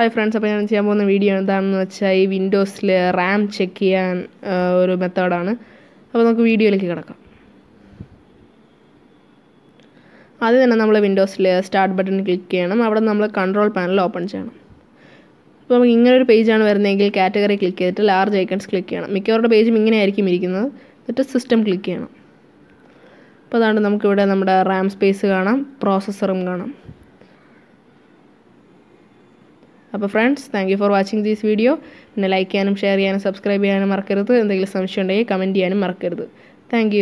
hi friends അപ്പോൾ ഞാൻ ചെയ്യാൻ പോകുന്ന വീഡിയോ എന്താണെന്ന് വെച്ചാൽ ഈ വിൻഡോസിൽ റാം ചെക്ക് ചെയ്യാൻ ഒരു മെത്തേഡാണ് അപ്പോൾ നമുക്ക് വീഡിയോയിലേക്ക് കിടക്കാം ആദ്യം തന്നെ നമ്മൾ വിൻഡോസിൽ സ്റ്റാർട്ട് ബട്ടൺ ക്ലിക്ക് ചെയ്യണം അവിടെ നമ്മൾ കൺട്രോൾ പാനൽ ഓപ്പൺ ചെയ്യണം അപ്പോൾ നമുക്ക് ഇങ്ങനൊരു പേജാണ് വരുന്നതെങ്കിൽ കാറ്റഗറി ക്ലിക്ക് ചെയ്തിട്ട് ലാർജ് ഐക്കൺസ് ക്ലിക്ക് ചെയ്യണം മിക്കവരുടെ പേജും ഇങ്ങനെ ആയിരിക്കും ഇരിക്കുന്നത് എന്നിട്ട് സിസ്റ്റം ക്ലിക്ക് ചെയ്യണം അപ്പോൾ അതാണ് നമുക്കിവിടെ നമ്മുടെ റാം സ്പേസ് കാണാം പ്രോസസ്സറും കാണാം അപ്പോൾ friends thank you for watching these video പിന്നെ ലൈക്ക് ചെയ്യാനും ഷെയർ ചെയ്യാനും സബ്സ്ക്രൈബ് ചെയ്യാനും മറക്കരുത് എന്തെങ്കിലും സംശയം ഉണ്ടെങ്കിൽ കമൻറ്റ് ചെയ്യാനും മറക്കരുത് താങ്ക്